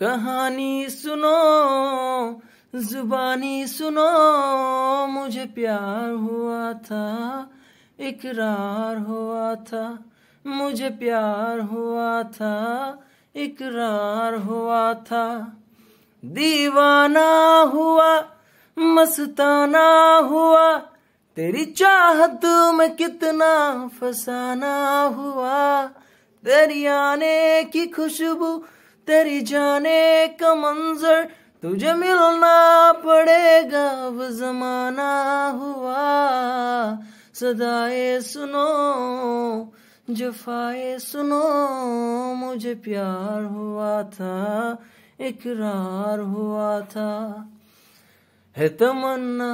कहानी सुनो जुबानी सुनो मुझे प्यार हुआ था इकरार हुआ था मुझे प्यार हुआ था इकरार हुआ था दीवाना हुआ मस्ताना हुआ तेरी चाहत में कितना फसाना हुआ तेरी आने की खुशबू तेरी जाने का मंजर तुझे मिलना पड़ेगा अब जमाना हुआ सदाए सुनो जफाए सुनो मुझे प्यार हुआ था इकरार हुआ था है तमन्ना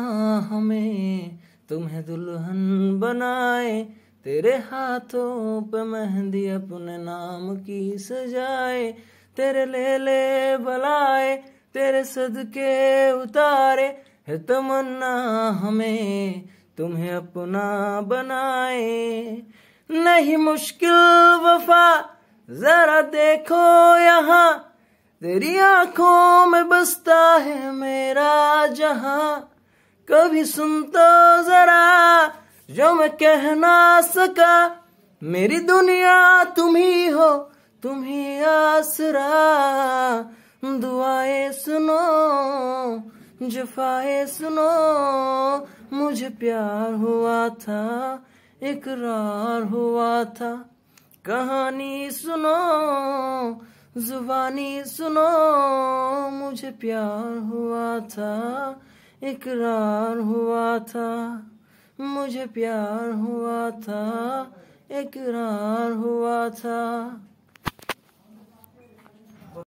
हमें तुम्हें दुल्हन बनाए तेरे हाथों पे मेहंदी अपने नाम की सजाए तेरे ले ले बलाए तेरे सदके उतारे है तमन्ना हमें तुम्हें अपना बनाए नहीं मुश्किल वफा जरा देखो यहाँ तेरी आंखों में बसता है मेरा जहा कभी सुन तो जरा जो मैं कह ना सका मेरी दुनिया तुम दुआए सुनो जफाए सुनो मुझे प्यार हुआ था इकरार हुआ था कहानी सुनो जुबानी सुनो मुझे प्यार हुआ था इकरार हुआ था मुझे प्यार हुआ था इकरार हुआ था